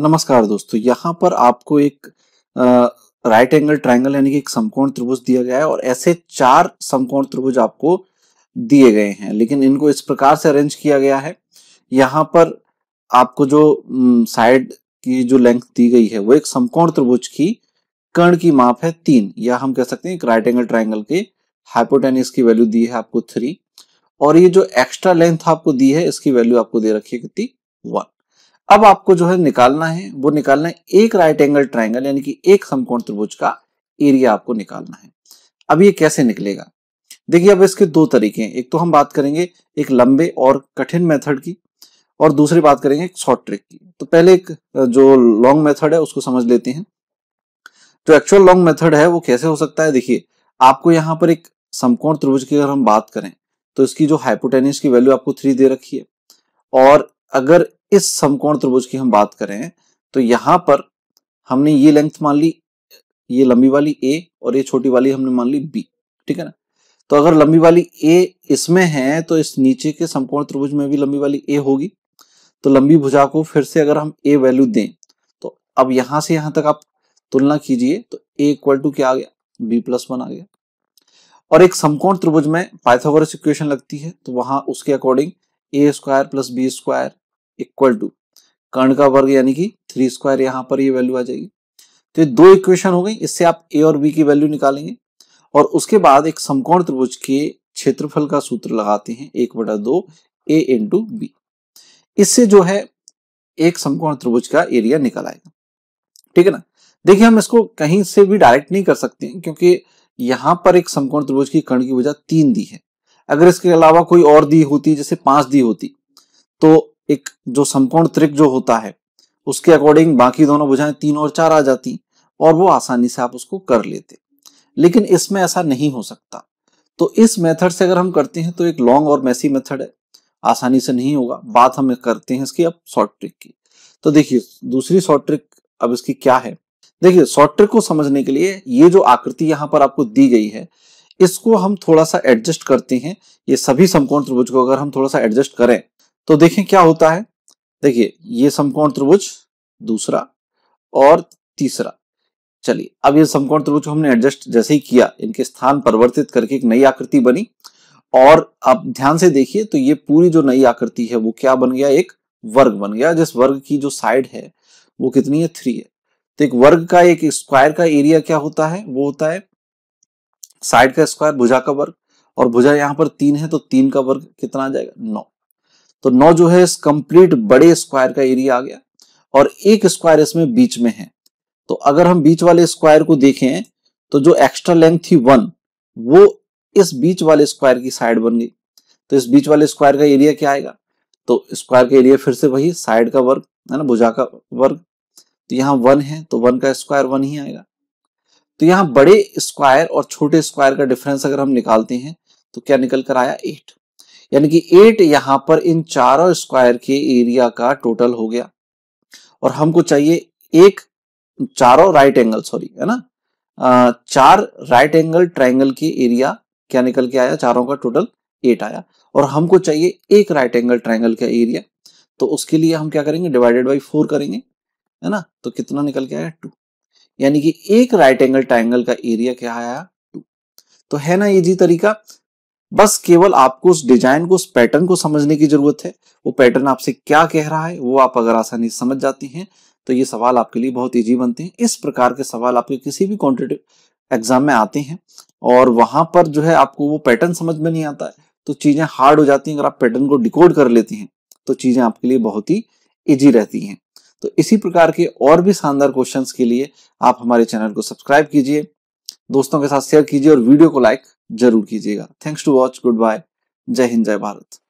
नमस्कार दोस्तों यहाँ पर आपको एक राइट एंगल ट्रायंगल यानी कि एक समकोण त्रिभुज दिया गया है और ऐसे चार समकोण त्रिभुज आपको दिए गए हैं लेकिन इनको इस प्रकार से अरेंज किया गया है यहाँ पर आपको जो साइड की जो लेंथ दी गई है वो एक समकोण त्रिभुज की कर्ण की माप है तीन या हम कह सकते हैं एक राइट एंगल ट्राइंगल के हाइपोटेनिस की वैल्यू दी है आपको थ्री और ये जो एक्स्ट्रा लेंथ आपको दी है इसकी वैल्यू आपको दे रखी है कितनी वन अब आपको जो है निकालना है वो निकालना है एक राइट एंगल ट्राइंगल यानी कि एक समकोण त्रिभुज का एरिया आपको निकालना है अब ये कैसे निकलेगा देखिए अब इसके दो तरीके हैं एक तो हम बात करेंगे एक लंबे और कठिन मेथड की और दूसरी बात करेंगे एक शॉर्ट ट्रिक की तो पहले एक जो लॉन्ग मेथड है उसको समझ लेते हैं जो एक्चुअल लॉन्ग मेथड है वो कैसे हो सकता है देखिए आपको यहाँ पर एक समकोण त्रिभुज की अगर हम बात करें तो इसकी जो हाइपोटेनिस की वैल्यू आपको थ्री दे रखी है और अगर इस समकोण त्रिभुज की हम बात करें तो यहां पर हमने ये लेंथ मान ली ये लंबी वाली ए और ये छोटी वाली हमने मान ली बी ठीक है ना तो अगर लंबी वाली ए इसमें है तो इस नीचे के समकोण त्रिभुज में भी लंबी वाली ए होगी तो लंबी भुजा को फिर से अगर हम ए वैल्यू दें तो अब यहां से यहां तक आप तुलना कीजिए तो ए इक्वल टू क्या आ गया बी प्लस वन आ गया और एक समकोण त्रिभुज में पाइथागोरस इक्वेशन लगती है तो वहां उसके according A square plus B square equal to कर्ण का वर्ग यानी कि थ्री स्क्वायर यहां पर ये वैल्यू आ जाएगी तो ये दो इक्वेशन हो गई इससे आप ए और बी की वैल्यू निकालेंगे और उसके बाद एक समकोण त्रिभुज के क्षेत्रफल का सूत्र लगाते हैं एक बटा दो ए इंटू बी इससे जो है एक समकोण त्रिभुज का एरिया निकल आएगा ठीक है ना देखिए हम इसको कहीं से भी डायरेक्ट नहीं कर सकते हैं क्योंकि यहां पर एक समकोण त्रिभुज की कर्ण की वजह तीन दी है अगर इसके अलावा कोई और दी होती जैसे पांच दी होती तो एक जो समकोण त्रिक जो होता है उसके अकॉर्डिंग बाकी दोनों भुजाएं तीन और चार आ जाती और वो आसानी से आप उसको कर लेते लेकिन इसमें ऐसा नहीं हो सकता तो इस मेथड से अगर हम करते हैं तो एक लॉन्ग और मैसी मेथड है आसानी से नहीं होगा बात हम करते हैं इसकी अब शॉर्ट ट्रिक की तो देखिए दूसरी शॉर्ट ट्रिक अब इसकी क्या है देखिए शॉर्ट ट्रिक को समझने के लिए ये जो आकृति यहाँ पर आपको दी गई है इसको हम थोड़ा सा एडजस्ट करते हैं ये सभी समकोण त्रिभुज को अगर हम थोड़ा सा एडजस्ट करें तो देखें क्या होता है देखिए ये समकोण त्रिभुज दूसरा और तीसरा चलिए अब ये समकोण त्रिभुज को हमने एडजस्ट जैसे ही किया इनके स्थान परिवर्तित करके एक नई आकृति बनी और आप ध्यान से देखिए तो ये पूरी जो नई आकृति है वो क्या बन गया एक वर्ग बन गया जिस वर्ग की जो साइड है वो कितनी है थ्री है तो एक वर्ग का एक स्क्वायर का एरिया क्या होता है वो होता है साइड का स्क्वायर भुजा का वर्ग और भुजा यहां पर तीन है तो तीन का वर्ग कितना आ जाएगा नौ तो नौ जो है कंप्लीट बड़े स्क्वायर का एरिया आ गया और एक स्क्वायर इसमें बीच में है तो अगर हम बीच वाले स्क्वायर को देखें तो जो एक्स्ट्रा लेंथ थी वन वो इस बीच वाले स्क्वायर की साइड बन गई तो इस बीच वाले स्क्वायर का एरिया क्या आएगा तो स्क्वायर का एरिया फिर से वही साइड का वर्ग है ना भुजा का वर्ग तो यहाँ वन है तो वन का स्क्वायर वन ही आएगा तो यहाँ बड़े स्क्वायर और छोटे स्क्वायर का डिफरेंस अगर हम निकालते हैं तो क्या निकल कर आया एट यानी कि एट यहां पर इन चारों स्क्वायर के एरिया का टोटल हो गया और हमको चाहिए एक चारों राइट एंगल सॉरी है ना चार राइट एंगल ट्राइंगल के एरिया क्या निकल के आया चारों का टोटल एट आया और हमको चाहिए एक राइट एंगल ट्राइंगल का एरिया तो उसके लिए हम क्या करेंगे डिवाइडेड बाई फोर करेंगे है ना तो कितना निकल के आया टू यानी कि एक राइट एंगल ट्राइंगल का एरिया क्या आया टू तो है ना ये जी तरीका बस केवल आपको उस डिजाइन को उस पैटर्न को समझने की जरूरत है वो पैटर्न आपसे क्या कह रहा है वो आप अगर आसानी समझ जाते हैं तो ये सवाल आपके लिए बहुत ईजी बनते हैं इस प्रकार के सवाल आपके किसी भी कॉम्पिटेटिव एग्जाम में आते हैं और वहां पर जो है आपको वो पैटर्न समझ में नहीं आता है तो चीजें हार्ड हो जाती हैं अगर आप पैटर्न को डिकोड कर लेते हैं तो चीजें आपके लिए बहुत ही ईजी रहती हैं तो इसी प्रकार के और भी शानदार क्वेश्चन के लिए आप हमारे चैनल को सब्सक्राइब कीजिए दोस्तों के साथ शेयर कीजिए और वीडियो को लाइक जरूर कीजिएगा thanks to watch good bye जय हिंद जय भारत